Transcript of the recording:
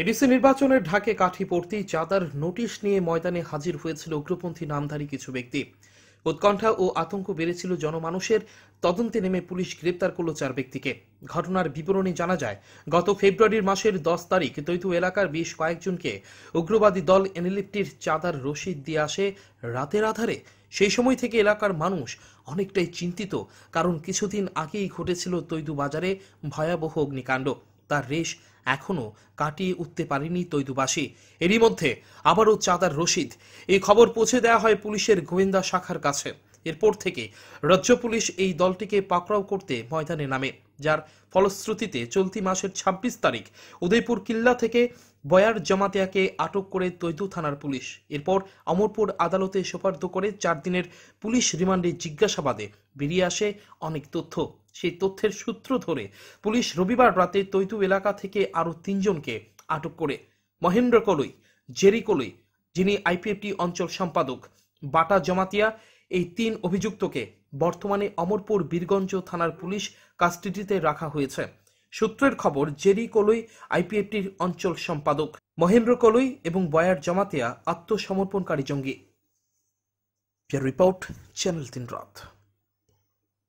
ADC নির্বাচনের ঢাকে কাঠি পড়তেই চাঁদার নোটিশ নিয়ে ময়দানে হাজির হয়েছিল উগ্রপন্থী নামধারী কিছু ব্যক্তি উৎকণ্ঠা ও আতঙ্ক বেড়েছিল জনমানুষের তদন্তে নেমে পুলিশ গ্রেপ্তার করল চার ব্যক্তিকে ঘটনার বিবরণী জানা যায় গত ফেব্রুয়ারির মাসের দশ তারিখ তৈতু এলাকার বেশ কয়েকজনকে উগ্রবাদী দল এনএলএফটির চাঁদার রশিদ দিয়ে আসে রাতের আধারে সেই সময় থেকে এলাকার মানুষ অনেকটাই চিন্তিত কারণ কিছুদিন আগেই ঘটেছিল তৈদু বাজারে ভয়াবহ অগ্নিকাণ্ড তার রেশ এখনও কাটিয়ে উঠতে পারেনি তৈদুবাসী এরই মধ্যে আবারও চাঁদার রশিদ এই খবর পৌঁছে দেওয়া হয় পুলিশের গোয়েন্দা শাখার কাছে এরপর থেকে রাজ্য পুলিশ এই দলটিকে পাকড়াও করতে ময়দানে নামে যার ফলশ্রুতিতে চলতি মাসের ২৬ তারিখ উদয়পুর কিল্লা থেকে বয়ার জমাতিয়াকে আটক করে তৈতু থানার পুলিশ এরপর অমরপুর আদালতে সোপার্দ করে চার দিনের পুলিশ রিমান্ডে জিজ্ঞাসাবাদে বেরিয়ে আসে অনেক তথ্য সেই তথ্যের সূত্র ধরে পুলিশ রবিবার রাতে তৈতু এলাকা থেকে আরও তিনজনকে আটক করে মহেন্দ্র কলই জেরি কলই যিনি আইপিএফটি অঞ্চল সম্পাদক বাটা জমাতিয়া এই তিন অভিযুক্তকে বর্তমানে অমরপুর বীরগঞ্জ থানার পুলিশ কাস্টডিতে রাখা হয়েছে সূত্রের খবর জেরি কলই আইপিএফটির অঞ্চল সম্পাদক মহেন্দ্র কলই এবং বয়ার জমাতিয়া আত্মসমর্পণকারী জঙ্গি রিপোর্ট চ্যানেল তিন রথ